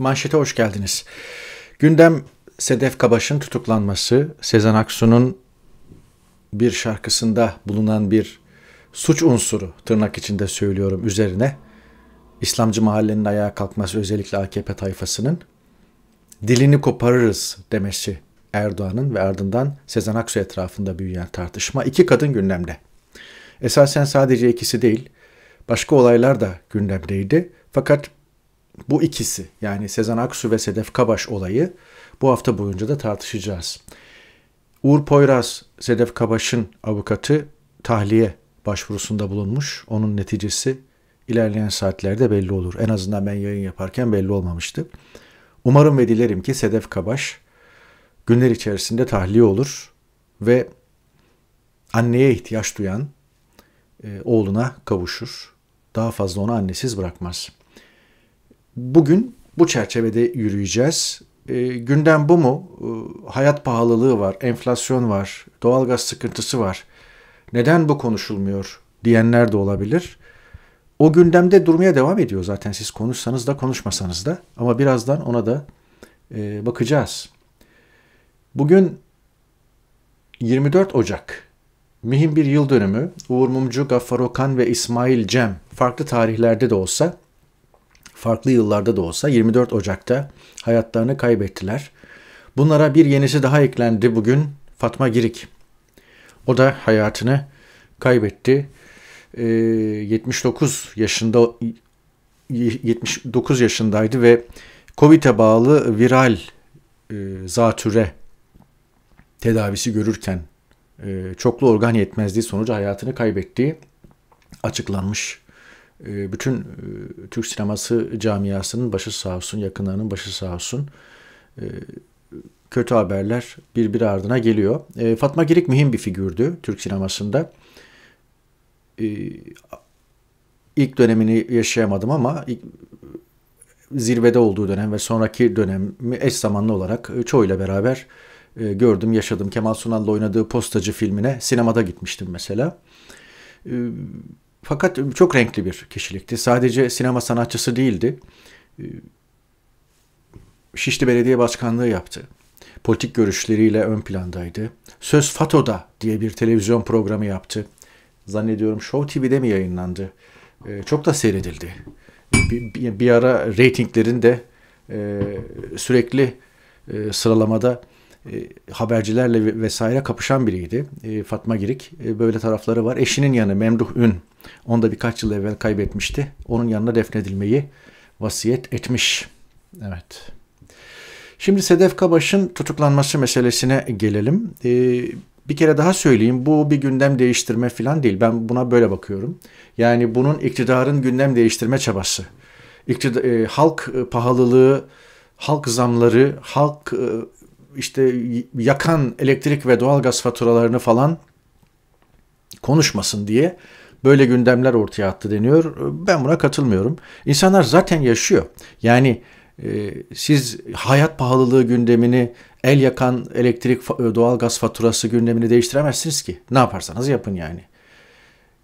Manşete hoş geldiniz. Gündem Sedef Kabaş'ın tutuklanması, Sezen Aksu'nun bir şarkısında bulunan bir suç unsuru tırnak içinde söylüyorum üzerine İslamcı mahallenin ayağa kalkması özellikle AKP tayfasının dilini koparırız demesi Erdoğan'ın ve ardından Sezen Aksu etrafında büyüyen tartışma iki kadın gündemde. Esasen sadece ikisi değil, başka olaylar da gündemdeydi. Fakat bu ikisi yani Sezen Aksu ve Sedef Kabaş olayı bu hafta boyunca da tartışacağız. Uğur Poyraz, Sedef Kabaş'ın avukatı tahliye başvurusunda bulunmuş. Onun neticesi ilerleyen saatlerde belli olur. En azından ben yayın yaparken belli olmamıştı. Umarım ve dilerim ki Sedef Kabaş günler içerisinde tahliye olur ve anneye ihtiyaç duyan e, oğluna kavuşur. Daha fazla onu annesiz bırakmaz.'' bugün bu çerçevede yürüyeceğiz. E, gündem bu mu? E, hayat pahalılığı var, enflasyon var, doğalgaz sıkıntısı var. Neden bu konuşulmuyor diyenler de olabilir. O gündemde durmaya devam ediyor zaten siz konuşsanız da konuşmasanız da. Ama birazdan ona da e, bakacağız. Bugün 24 Ocak mühim bir yıl dönümü. Uğur Mumcu, Gaffar Okan ve İsmail Cem farklı tarihlerde de olsa farklı yıllarda da olsa 24 Ocak'ta hayatlarını kaybettiler. Bunlara bir yenisi daha eklendi bugün Fatma Girik. O da hayatını kaybetti. E, ee, 79 yaşında 79 yaşındaydı ve Covid'e bağlı viral e, zatüre tedavisi görürken e, çoklu organ yetmezliği sonucu hayatını kaybettiği açıklanmış. Ee, bütün e, Türk sineması camiasının başı sağ olsun, yakınlarının başı sağ olsun. Ee, kötü haberler birbiri ardına geliyor. Ee, Fatma Girik mühim bir figürdü Türk sinemasında. İlk dönemini yaşayamadım ama e, zirvede olduğu dönem ve sonraki dönemi eş zamanlı olarak e, çoğuyla beraber gördüm, yaşadım. Kemal Sunal'la oynadığı Postacı filmine sinemada gitmiştim mesela fakat çok renkli bir kişilikti. Sadece sinema sanatçısı değildi. Ee, Şişli Belediye Başkanlığı yaptı. Politik görüşleriyle ön plandaydı. Söz Fato'da diye bir televizyon programı yaptı. Zannediyorum Show TV'de mi yayınlandı? Ee, çok da seyredildi. Bir, ara reytinglerin de e, sürekli e, sıralamada e, habercilerle vesaire kapışan biriydi. E, Fatma Girik e, böyle tarafları var. Eşinin yanı Memduh Ün onu da birkaç yıl evvel kaybetmişti. Onun yanına defnedilmeyi vasiyet etmiş. Evet. Şimdi Sedef Kabaş'ın tutuklanması meselesine gelelim. bir kere daha söyleyeyim bu bir gündem değiştirme falan değil. Ben buna böyle bakıyorum. Yani bunun iktidarın gündem değiştirme çabası. İktidar, e, halk pahalılığı, halk zamları, halk işte yakan elektrik ve doğalgaz faturalarını falan konuşmasın diye böyle gündemler ortaya attı deniyor. Ben buna katılmıyorum. İnsanlar zaten yaşıyor. Yani e, siz hayat pahalılığı gündemini, el yakan elektrik, doğalgaz faturası gündemini değiştiremezsiniz ki. Ne yaparsanız yapın yani.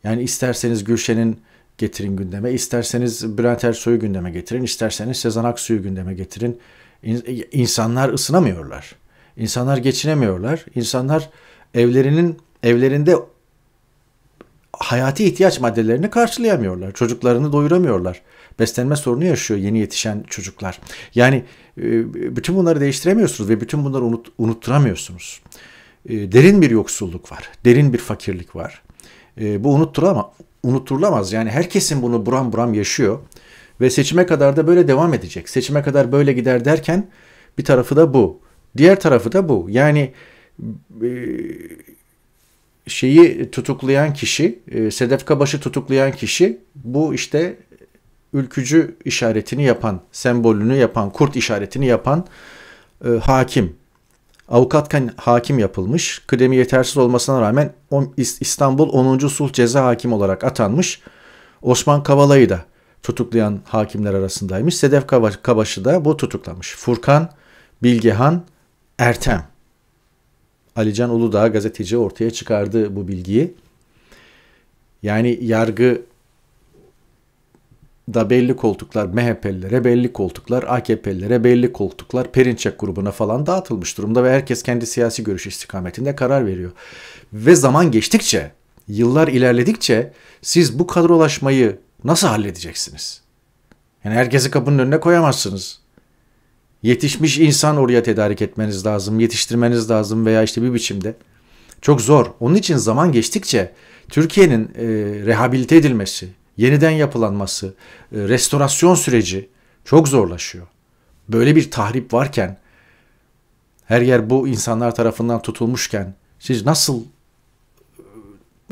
Yani isterseniz Gülşen'in getirin gündeme, isterseniz Bülent Ersoy'u gündeme getirin, isterseniz Sezen Aksu'yu gündeme getirin insanlar ısınamıyorlar. İnsanlar geçinemiyorlar. İnsanlar evlerinin evlerinde hayati ihtiyaç maddelerini karşılayamıyorlar. Çocuklarını doyuramıyorlar. Beslenme sorunu yaşıyor yeni yetişen çocuklar. Yani e, bütün bunları değiştiremiyorsunuz ve bütün bunları unut, unutturamıyorsunuz. E, derin bir yoksulluk var. Derin bir fakirlik var. E, bu unutturama, unutturulamaz. Yani herkesin bunu buram buram yaşıyor. Ve seçime kadar da böyle devam edecek. Seçime kadar böyle gider derken bir tarafı da bu. Diğer tarafı da bu. Yani e, şeyi tutuklayan kişi, e, Sedef Kabaş'ı tutuklayan kişi bu işte ülkücü işaretini yapan, sembolünü yapan, kurt işaretini yapan e, hakim. Avukatken hakim yapılmış. Kıdemi yetersiz olmasına rağmen İstanbul 10. Sulh Ceza Hakim olarak atanmış. Osman Kavala'yı da tutuklayan hakimler arasındaymış. Sedef Kabaşı da bu tutuklamış. Furkan Bilgehan Ertem. Alican Uludağ gazeteci ortaya çıkardı bu bilgiyi. Yani yargı da belli koltuklar MHP'lilere, belli koltuklar AKP'lilere, belli koltuklar Perinçek grubuna falan dağıtılmış durumda ve herkes kendi siyasi görüş istikametinde karar veriyor. Ve zaman geçtikçe, yıllar ilerledikçe siz bu kadrolaşmayı nasıl halledeceksiniz? Yani herkesi kapının önüne koyamazsınız. Yetişmiş insan oraya tedarik etmeniz lazım, yetiştirmeniz lazım veya işte bir biçimde. Çok zor. Onun için zaman geçtikçe Türkiye'nin e, rehabilite edilmesi, yeniden yapılanması, e, restorasyon süreci çok zorlaşıyor. Böyle bir tahrip varken, her yer bu insanlar tarafından tutulmuşken siz nasıl e,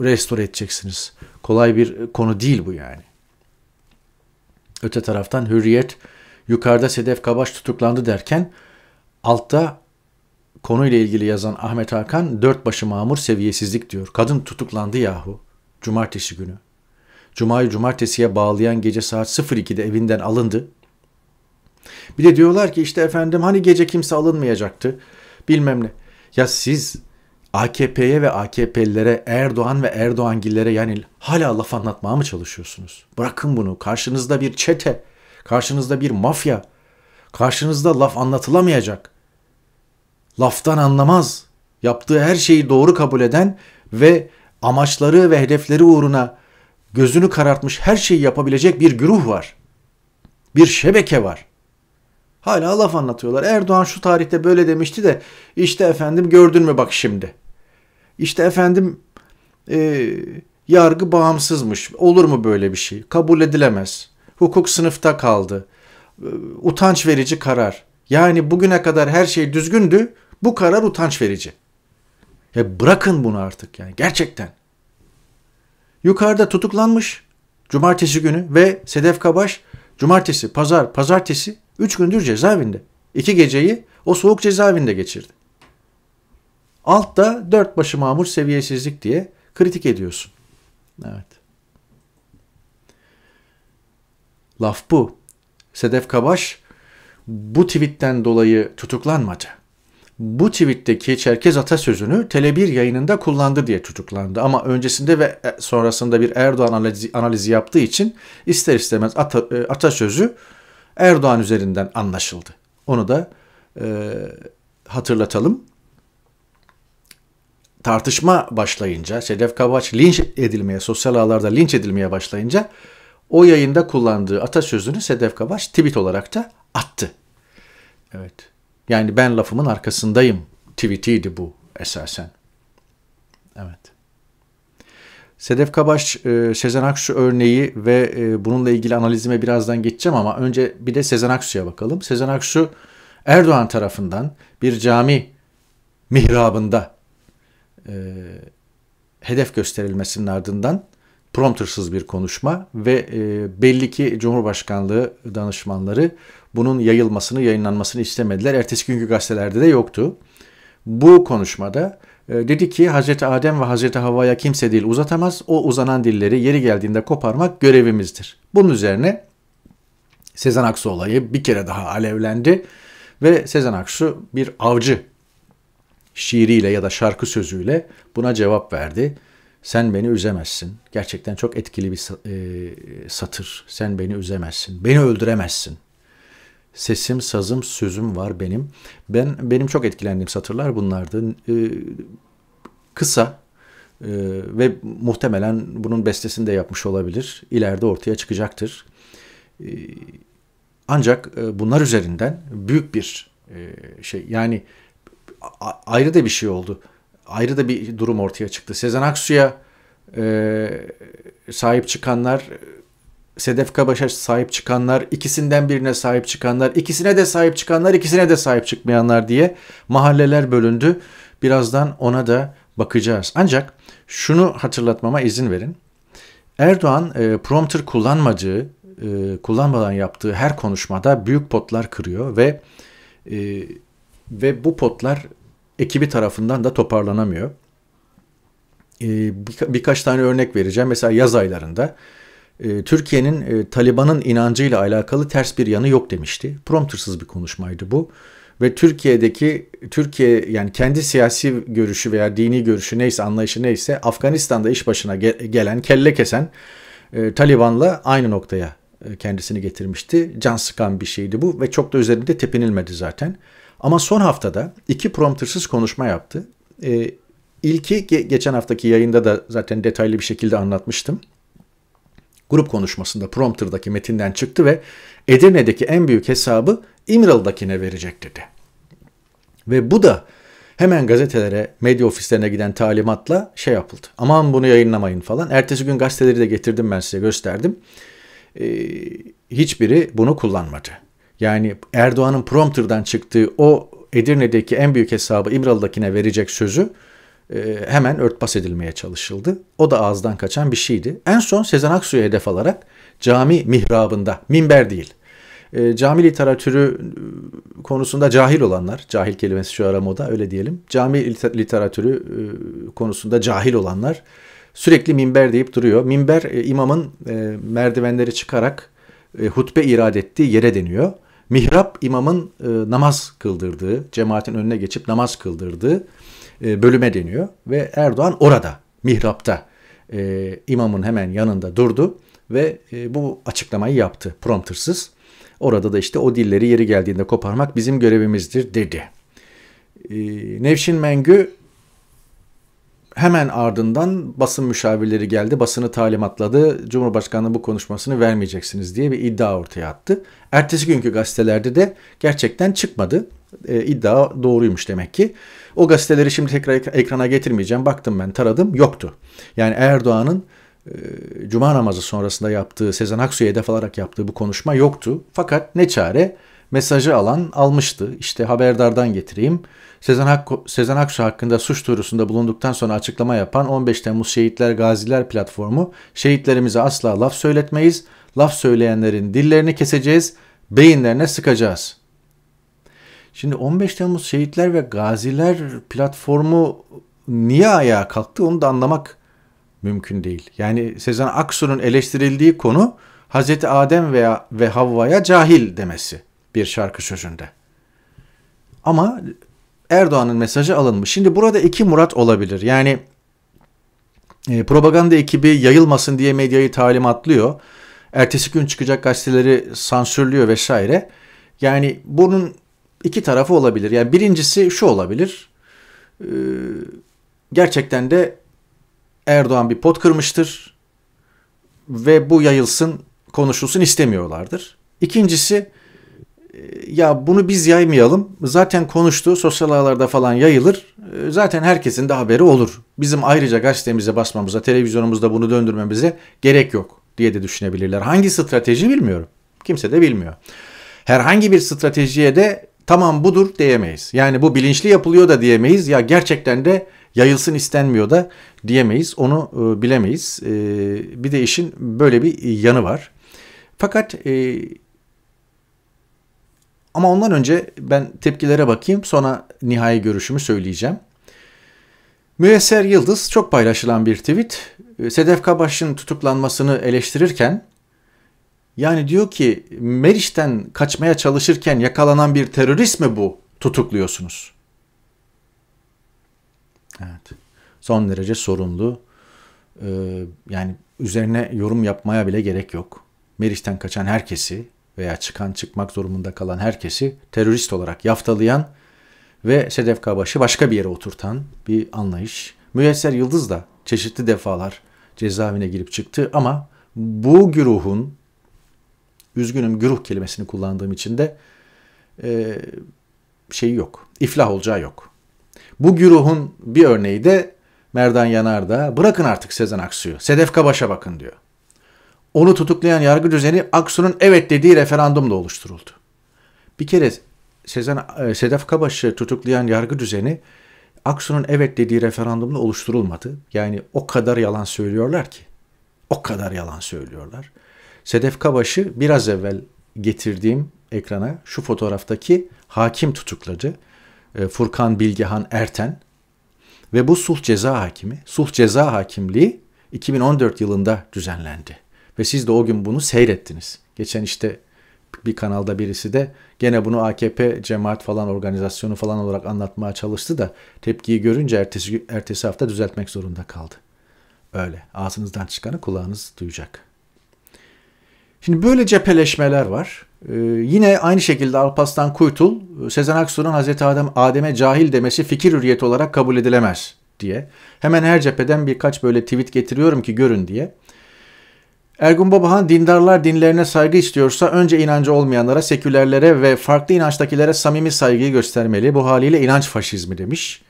restore edeceksiniz? Kolay bir e, konu değil bu yani. Öte taraftan Hürriyet yukarıda Sedef Kabaş tutuklandı derken altta konuyla ilgili yazan Ahmet Hakan dört başı mamur seviyesizlik diyor. Kadın tutuklandı yahu cumartesi günü. Cuma'yı cumartesiye bağlayan gece saat 02'de evinden alındı. Bir de diyorlar ki işte efendim hani gece kimse alınmayacaktı bilmem ne. Ya siz AKP'ye ve AKP'lilere, Erdoğan ve Erdoğangillere yani hala laf anlatmaya mı çalışıyorsunuz? Bırakın bunu. Karşınızda bir çete, karşınızda bir mafya, karşınızda laf anlatılamayacak. Laftan anlamaz. Yaptığı her şeyi doğru kabul eden ve amaçları ve hedefleri uğruna gözünü karartmış her şeyi yapabilecek bir güruh var. Bir şebeke var. Hala laf anlatıyorlar. Erdoğan şu tarihte böyle demişti de işte efendim gördün mü bak şimdi. İşte efendim e, yargı bağımsızmış. Olur mu böyle bir şey? Kabul edilemez. Hukuk sınıfta kaldı. E, utanç verici karar. Yani bugüne kadar her şey düzgündü. Bu karar utanç verici. Ya bırakın bunu artık yani gerçekten. Yukarıda tutuklanmış cumartesi günü ve Sedef Kabaş cumartesi, pazar, pazartesi 3 gündür cezaevinde. 2 geceyi o soğuk cezaevinde geçirdi. Altta dört başı mamur seviyesizlik diye kritik ediyorsun. Evet. Laf bu. Sedef Kabaş bu tweetten dolayı tutuklanmadı. Bu tweetteki Çerkez atasözünü Tele1 yayınında kullandı diye tutuklandı. Ama öncesinde ve e, sonrasında bir Erdoğan analizi, analizi yaptığı için ister istemez ata, e, atasözü Erdoğan üzerinden anlaşıldı. Onu da e, hatırlatalım tartışma başlayınca, Şeref Kabaç linç edilmeye, sosyal ağlarda linç edilmeye başlayınca o yayında kullandığı atasözünü Sedef Kabaç tweet olarak da attı. Evet. Yani ben lafımın arkasındayım tweetiydi bu esasen. Evet. Sedef Kabaş, e, Sezen Aksu örneği ve e, bununla ilgili analizime birazdan geçeceğim ama önce bir de Sezen Aksu'ya bakalım. Sezen Aksu Erdoğan tarafından bir cami mihrabında e, hedef gösterilmesinin ardından promptersız bir konuşma ve e, belli ki Cumhurbaşkanlığı danışmanları bunun yayılmasını, yayınlanmasını istemediler. Ertesi günkü gazetelerde de yoktu. Bu konuşmada e, dedi ki Hazreti Adem ve Hazreti Havva'ya kimse dil uzatamaz. O uzanan dilleri yeri geldiğinde koparmak görevimizdir. Bunun üzerine Sezen Aksu olayı bir kere daha alevlendi ve Sezen Aksu bir avcı şiiriyle ya da şarkı sözüyle buna cevap verdi. Sen beni üzemezsin. Gerçekten çok etkili bir e, satır. Sen beni üzemezsin. Beni öldüremezsin. Sesim, sazım, sözüm var benim. Ben benim çok etkilendiğim satırlar bunlardı. E, kısa e, ve muhtemelen bunun bestesini de yapmış olabilir. İleride ortaya çıkacaktır. ancak bunlar üzerinden büyük bir şey yani ayrı da bir şey oldu. Ayrı da bir durum ortaya çıktı. Sezen Aksu'ya e, sahip çıkanlar, Sedef Kabaş'a sahip çıkanlar, ikisinden birine sahip çıkanlar, ikisine de sahip çıkanlar, ikisine de sahip çıkmayanlar diye mahalleler bölündü. Birazdan ona da bakacağız. Ancak şunu hatırlatmama izin verin. Erdoğan e, prompter kullanmadığı, e, kullanmadan yaptığı her konuşmada büyük potlar kırıyor ve e, ve bu potlar ekibi tarafından da toparlanamıyor. Ee, birka, birkaç tane örnek vereceğim. Mesela yaz aylarında e, Türkiye'nin e, Taliban'ın inancıyla alakalı ters bir yanı yok demişti. Promptersız bir konuşmaydı bu. Ve Türkiye'deki Türkiye yani kendi siyasi görüşü veya dini görüşü neyse anlayışı neyse Afganistan'da iş başına gelen kelle kesen e, Taliban'la aynı noktaya kendisini getirmişti. Can sıkan bir şeydi bu ve çok da üzerinde tepinilmedi zaten. Ama son haftada iki promptersız konuşma yaptı. E, ilki ge- geçen haftaki yayında da zaten detaylı bir şekilde anlatmıştım. Grup konuşmasında prompterdaki metinden çıktı ve Edirne'deki en büyük hesabı İmralı'dakine verecek dedi. Ve bu da hemen gazetelere, medya ofislerine giden talimatla şey yapıldı. Aman bunu yayınlamayın falan. Ertesi gün gazeteleri de getirdim ben size gösterdim. Ee, hiçbiri bunu kullanmadı yani Erdoğan'ın prompter'dan çıktığı o Edirne'deki en büyük hesabı İmralı'dakine verecek sözü e, hemen örtbas edilmeye çalışıldı. O da ağızdan kaçan bir şeydi. En son Sezen Aksu'yu hedef alarak cami mihrabında, minber değil, e, cami literatürü e, konusunda cahil olanlar, cahil kelimesi şu ara moda öyle diyelim, cami literatürü konusunda cahil olanlar sürekli minber deyip duruyor. Minber imamın merdivenleri çıkarak hutbe irad ettiği yere deniyor mihrap imamın e, namaz kıldırdığı, cemaatin önüne geçip namaz kıldırdığı e, bölüme deniyor. Ve Erdoğan orada, mihrapta e, imamın hemen yanında durdu ve e, bu açıklamayı yaptı promptersız. Orada da işte o dilleri yeri geldiğinde koparmak bizim görevimizdir dedi. E, Nevşin Mengü Hemen ardından basın müşavirleri geldi, basını talimatladı. Cumhurbaşkanı bu konuşmasını vermeyeceksiniz diye bir iddia ortaya attı. Ertesi günkü gazetelerde de gerçekten çıkmadı. E, iddia doğruymuş demek ki. O gazeteleri şimdi tekrar ekrana getirmeyeceğim. Baktım ben, taradım, yoktu. Yani Erdoğan'ın e, cuma namazı sonrasında yaptığı, Sezen Aksu'ya hedef alarak yaptığı bu konuşma yoktu. Fakat ne çare? Mesajı alan almıştı. İşte haberdardan getireyim Sezen, Hak Sezen Aksu hakkında suç duyurusunda bulunduktan sonra açıklama yapan 15 Temmuz Şehitler Gaziler platformu şehitlerimize asla laf söyletmeyiz, laf söyleyenlerin dillerini keseceğiz, beyinlerine sıkacağız. Şimdi 15 Temmuz Şehitler ve Gaziler platformu niye ayağa kalktı onu da anlamak mümkün değil. Yani Sezen Aksu'nun eleştirildiği konu Hazreti Adem veya ve Havva'ya cahil demesi bir şarkı sözünde. Ama Erdoğan'ın mesajı alınmış. Şimdi burada iki Murat olabilir. Yani e, propaganda ekibi yayılmasın diye medyayı talimatlıyor. Ertesi gün çıkacak gazeteleri sansürlüyor vesaire. Yani bunun iki tarafı olabilir. Yani birincisi şu olabilir. E, gerçekten de Erdoğan bir pot kırmıştır ve bu yayılsın, konuşulsun istemiyorlardır. İkincisi ee, ya bunu biz yaymayalım. Zaten konuştu. Sosyal ağlarda falan yayılır. Ee, zaten herkesin de haberi olur. Bizim ayrıca gazetemize basmamıza, televizyonumuzda bunu döndürmemize gerek yok diye de düşünebilirler. Hangi strateji bilmiyorum. Kimse de bilmiyor. Herhangi bir stratejiye de tamam budur diyemeyiz. Yani bu bilinçli yapılıyor da diyemeyiz. Ya gerçekten de yayılsın istenmiyor da diyemeyiz. Onu e, bilemeyiz. Ee, bir de işin böyle bir yanı var. Fakat e, ama ondan önce ben tepkilere bakayım sonra nihai görüşümü söyleyeceğim. Müesser Yıldız çok paylaşılan bir tweet. Sedef Kabaş'ın tutuklanmasını eleştirirken yani diyor ki Meriç'ten kaçmaya çalışırken yakalanan bir terörist mi bu tutukluyorsunuz? Evet. Son derece sorunlu. Ee, yani üzerine yorum yapmaya bile gerek yok. Meriç'ten kaçan herkesi veya çıkan çıkmak zorunda kalan herkesi terörist olarak yaftalayan ve Sedef Kabaş'ı başka bir yere oturtan bir anlayış. Müyesser Yıldız da çeşitli defalar cezaevine girip çıktı ama bu güruhun, üzgünüm güruh kelimesini kullandığım için de e, şeyi yok, iflah olacağı yok. Bu güruhun bir örneği de Merdan Yanarda bırakın artık Sezen Aksu'yu, Sedef Kabaş'a bakın diyor onu tutuklayan yargı düzeni Aksu'nun evet dediği referandumla oluşturuldu. Bir kere Sezen, e, Sedef Kabaş'ı tutuklayan yargı düzeni Aksu'nun evet dediği referandumla oluşturulmadı. Yani o kadar yalan söylüyorlar ki. O kadar yalan söylüyorlar. Sedef Kabaş'ı biraz evvel getirdiğim ekrana şu fotoğraftaki hakim tutukladı. E, Furkan Bilgehan Erten ve bu sulh ceza hakimi, sulh ceza hakimliği 2014 yılında düzenlendi. Ve siz de o gün bunu seyrettiniz. Geçen işte bir kanalda birisi de gene bunu AKP cemaat falan organizasyonu falan olarak anlatmaya çalıştı da tepkiyi görünce ertesi, ertesi hafta düzeltmek zorunda kaldı. Öyle ağzınızdan çıkanı kulağınız duyacak. Şimdi böyle cepheleşmeler var. Ee, yine aynı şekilde Alpaslan Kuytul, Sezen Aksu'nun Hazreti Adem, Adem'e cahil demesi fikir hürriyeti olarak kabul edilemez diye. Hemen her cepheden birkaç böyle tweet getiriyorum ki görün diye. Ergun Babahan dindarlar dinlerine saygı istiyorsa önce inancı olmayanlara, sekülerlere ve farklı inançtakilere samimi saygıyı göstermeli. Bu haliyle inanç faşizmi demiş.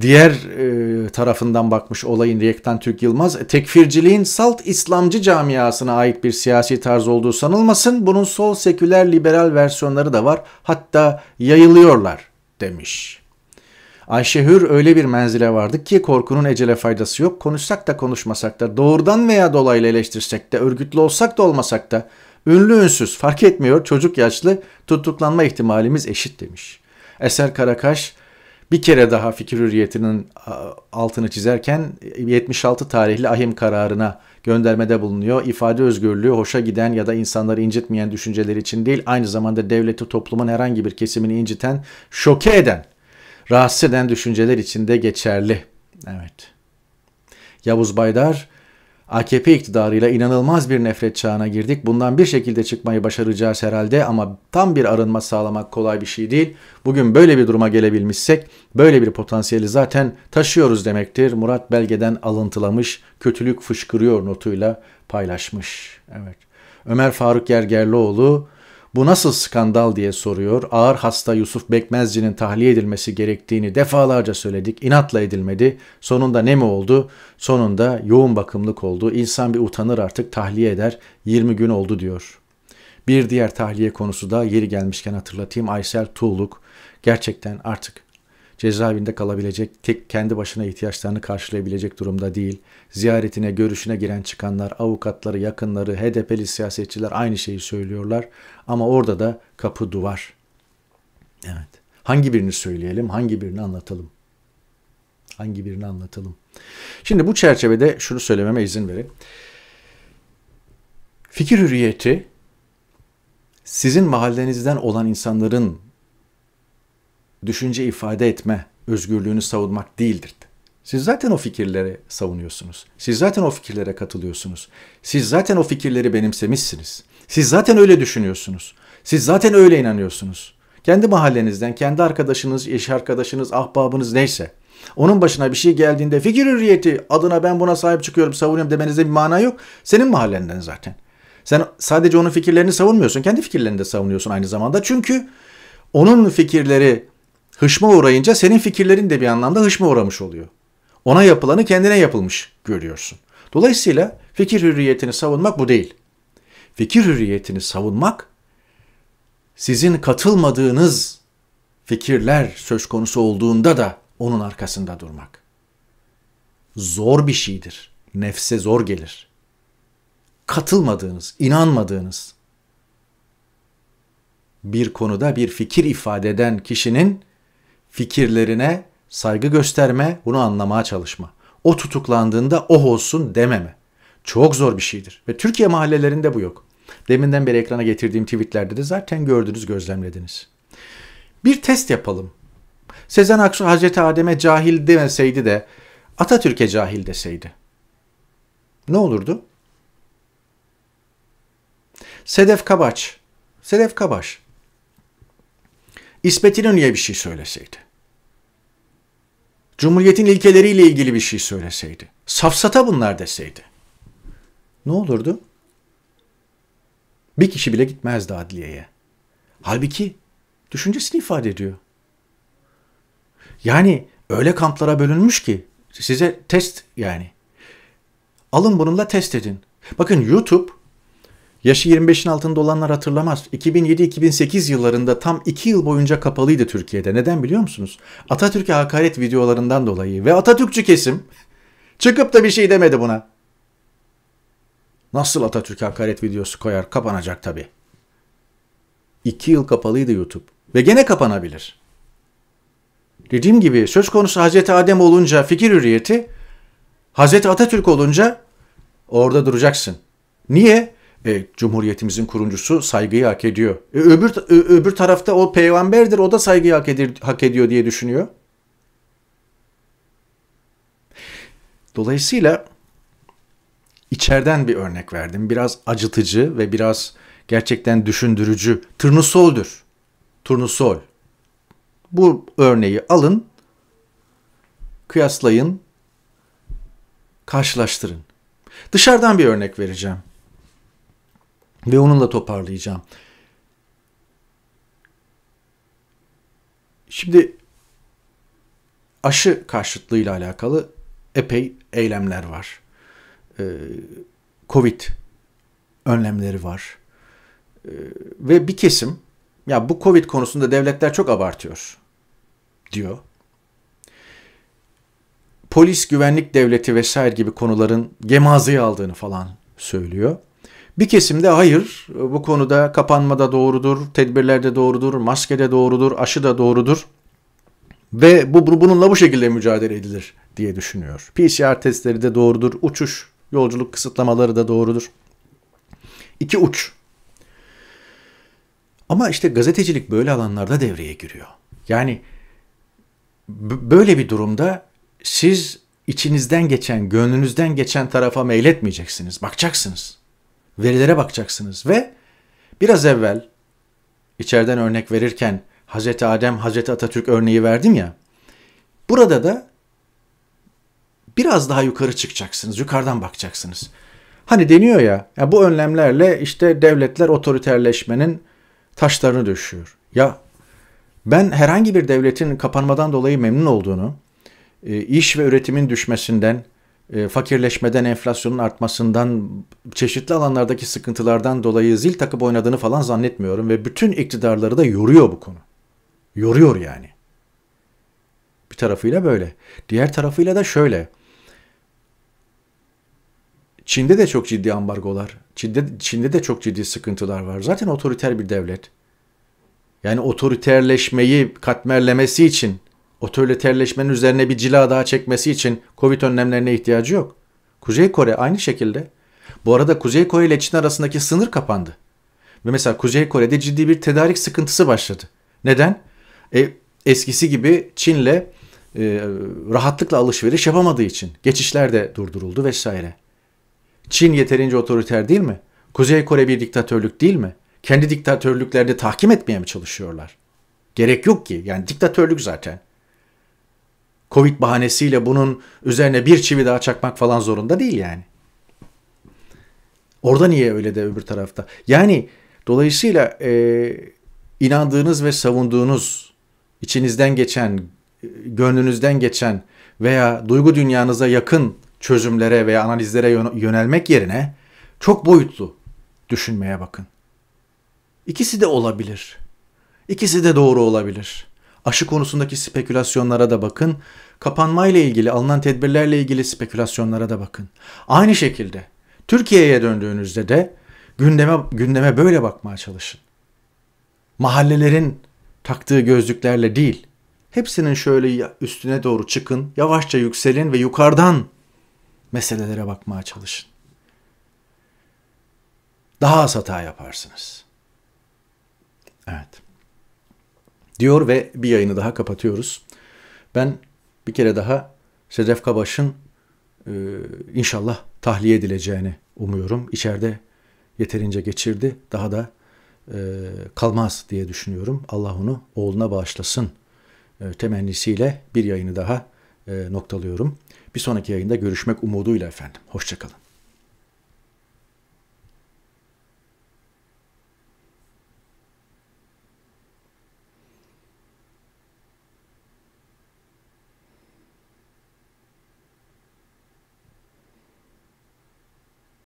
Diğer e, tarafından bakmış olayın Riyektan Türk Yılmaz, tekfirciliğin salt İslamcı camiasına ait bir siyasi tarz olduğu sanılmasın. Bunun sol seküler liberal versiyonları da var. Hatta yayılıyorlar demiş. Ayşe Hür öyle bir menzile vardık ki korkunun ecele faydası yok. Konuşsak da konuşmasak da, doğrudan veya dolaylı eleştirsek de, örgütlü olsak da olmasak da, ünlü ünsüz fark etmiyor çocuk yaşlı tutuklanma ihtimalimiz eşit demiş. Eser Karakaş bir kere daha fikir hürriyetinin altını çizerken 76 tarihli ahim kararına göndermede bulunuyor. İfade özgürlüğü hoşa giden ya da insanları incitmeyen düşünceler için değil, aynı zamanda devleti toplumun herhangi bir kesimini inciten, şoke eden rahatsız eden düşünceler içinde geçerli. Evet. Yavuz Baydar, AKP iktidarıyla inanılmaz bir nefret çağına girdik. Bundan bir şekilde çıkmayı başaracağız herhalde ama tam bir arınma sağlamak kolay bir şey değil. Bugün böyle bir duruma gelebilmişsek böyle bir potansiyeli zaten taşıyoruz demektir. Murat Belge'den alıntılamış kötülük fışkırıyor notuyla paylaşmış. Evet. Ömer Faruk Gergerlioğlu bu nasıl skandal diye soruyor. Ağır hasta Yusuf Bekmezci'nin tahliye edilmesi gerektiğini defalarca söyledik. İnatla edilmedi. Sonunda ne mi oldu? Sonunda yoğun bakımlık oldu. İnsan bir utanır artık tahliye eder. 20 gün oldu diyor. Bir diğer tahliye konusu da yeri gelmişken hatırlatayım Aysel Tuğluk. Gerçekten artık cezaevinde kalabilecek, tek kendi başına ihtiyaçlarını karşılayabilecek durumda değil. Ziyaretine, görüşüne giren çıkanlar, avukatları, yakınları, HDP'li siyasetçiler aynı şeyi söylüyorlar. Ama orada da kapı duvar. Evet. Hangi birini söyleyelim, hangi birini anlatalım? Hangi birini anlatalım? Şimdi bu çerçevede şunu söylememe izin verin. Fikir hürriyeti sizin mahallenizden olan insanların düşünce ifade etme özgürlüğünü savunmak değildir. Siz zaten o fikirleri savunuyorsunuz. Siz zaten o fikirlere katılıyorsunuz. Siz zaten o fikirleri benimsemişsiniz. Siz zaten öyle düşünüyorsunuz. Siz zaten öyle inanıyorsunuz. Kendi mahallenizden, kendi arkadaşınız, iş arkadaşınız, ahbabınız neyse. Onun başına bir şey geldiğinde fikir hürriyeti adına ben buna sahip çıkıyorum, savunuyorum demenize bir mana yok. Senin mahallenden zaten. Sen sadece onun fikirlerini savunmuyorsun. Kendi fikirlerini de savunuyorsun aynı zamanda. Çünkü onun fikirleri hışma uğrayınca senin fikirlerin de bir anlamda hışma uğramış oluyor. Ona yapılanı kendine yapılmış görüyorsun. Dolayısıyla fikir hürriyetini savunmak bu değil. Fikir hürriyetini savunmak sizin katılmadığınız fikirler söz konusu olduğunda da onun arkasında durmak. Zor bir şeydir. Nefse zor gelir. Katılmadığınız, inanmadığınız bir konuda bir fikir ifade eden kişinin fikirlerine saygı gösterme, bunu anlamaya çalışma. O tutuklandığında oh olsun dememe. Çok zor bir şeydir. Ve Türkiye mahallelerinde bu yok. Deminden beri ekrana getirdiğim tweetlerde de zaten gördünüz, gözlemlediniz. Bir test yapalım. Sezen Aksu Hazreti Adem'e cahil demeseydi de Atatürk'e cahil deseydi. Ne olurdu? Sedef Kabaç. Sedef Kabaç. İsmet İnönü'ye bir şey söyleseydi. Cumhuriyetin ilkeleriyle ilgili bir şey söyleseydi, safsata bunlar deseydi ne olurdu? Bir kişi bile gitmezdi adliyeye. Halbuki düşüncesini ifade ediyor. Yani öyle kamplara bölünmüş ki size test yani. Alın bununla test edin. Bakın YouTube Yaşı 25'in altında olanlar hatırlamaz. 2007-2008 yıllarında tam 2 yıl boyunca kapalıydı Türkiye'de. Neden biliyor musunuz? Atatürk'e hakaret videolarından dolayı ve Atatürkçü kesim çıkıp da bir şey demedi buna. Nasıl Atatürk'e hakaret videosu koyar? Kapanacak tabii. 2 yıl kapalıydı YouTube ve gene kapanabilir. Dediğim gibi söz konusu Hazreti Adem olunca fikir hürriyeti, Hazreti Atatürk olunca orada duracaksın. Niye? e, Cumhuriyetimizin kurucusu saygıyı hak ediyor. E, öbür öbür tarafta o peygamberdir o da saygıyı hak, edir, hak ediyor diye düşünüyor. Dolayısıyla içeriden bir örnek verdim. Biraz acıtıcı ve biraz gerçekten düşündürücü. Turnusol'dür. Turnusol. Bu örneği alın, kıyaslayın, karşılaştırın. Dışarıdan bir örnek vereceğim. Ve onunla toparlayacağım. Şimdi aşı karşıtlığıyla alakalı epey eylemler var. Ee, Covid önlemleri var. Ee, ve bir kesim ya bu Covid konusunda devletler çok abartıyor diyor. Polis, güvenlik devleti vesaire gibi konuların gemazıyı aldığını falan söylüyor. Bir kesimde hayır bu konuda kapanmada doğrudur, tedbirlerde doğrudur, maskede doğrudur, aşı da doğrudur ve bu bununla bu şekilde mücadele edilir diye düşünüyor. PCR testleri de doğrudur, uçuş, yolculuk kısıtlamaları da doğrudur. İki uç. Ama işte gazetecilik böyle alanlarda devreye giriyor. Yani böyle bir durumda siz içinizden geçen, gönlünüzden geçen tarafa meyletmeyeceksiniz. Bakacaksınız verilere bakacaksınız ve biraz evvel içeriden örnek verirken Hz. Adem, Hz. Atatürk örneği verdim ya. Burada da biraz daha yukarı çıkacaksınız, yukarıdan bakacaksınız. Hani deniyor ya, ya bu önlemlerle işte devletler otoriterleşmenin taşlarını düşüyor. Ya ben herhangi bir devletin kapanmadan dolayı memnun olduğunu, e, iş ve üretimin düşmesinden, e, fakirleşmeden, enflasyonun artmasından, çeşitli alanlardaki sıkıntılardan dolayı zil takıp oynadığını falan zannetmiyorum ve bütün iktidarları da yoruyor bu konu. Yoruyor yani. Bir tarafıyla böyle. Diğer tarafıyla da şöyle. Çin'de de çok ciddi ambargolar, Çin'de, Çin'de de çok ciddi sıkıntılar var. Zaten otoriter bir devlet. Yani otoriterleşmeyi katmerlemesi için otoriterleşmenin üzerine bir cila daha çekmesi için Covid önlemlerine ihtiyacı yok. Kuzey Kore aynı şekilde. Bu arada Kuzey Kore ile Çin arasındaki sınır kapandı. Ve mesela Kuzey Kore'de ciddi bir tedarik sıkıntısı başladı. Neden? E, eskisi gibi Çin'le e, rahatlıkla alışveriş yapamadığı için geçişler de durduruldu vesaire. Çin yeterince otoriter değil mi? Kuzey Kore bir diktatörlük değil mi? Kendi diktatörlüklerini tahkim etmeye mi çalışıyorlar? Gerek yok ki. Yani diktatörlük zaten. Covid bahanesiyle bunun üzerine bir çivi daha çakmak falan zorunda değil yani. Orada niye öyle de öbür tarafta? Yani dolayısıyla e, inandığınız ve savunduğunuz, içinizden geçen, e, gönlünüzden geçen veya duygu dünyanıza yakın çözümlere veya analizlere yönelmek yerine çok boyutlu düşünmeye bakın. İkisi de olabilir. İkisi de doğru olabilir. Aşı konusundaki spekülasyonlara da bakın. Kapanma ile ilgili alınan tedbirlerle ilgili spekülasyonlara da bakın. Aynı şekilde Türkiye'ye döndüğünüzde de gündeme gündeme böyle bakmaya çalışın. Mahallelerin taktığı gözlüklerle değil. Hepsinin şöyle üstüne doğru çıkın, yavaşça yükselin ve yukarıdan meselelere bakmaya çalışın. Daha az hata yaparsınız. Evet diyor ve bir yayını daha kapatıyoruz. Ben bir kere daha Sedef Kabaş'ın e, inşallah tahliye edileceğini umuyorum. İçeride yeterince geçirdi. Daha da e, kalmaz diye düşünüyorum. Allah onu oğluna bağışlasın e, temennisiyle bir yayını daha e, noktalıyorum. Bir sonraki yayında görüşmek umuduyla efendim. Hoşçakalın.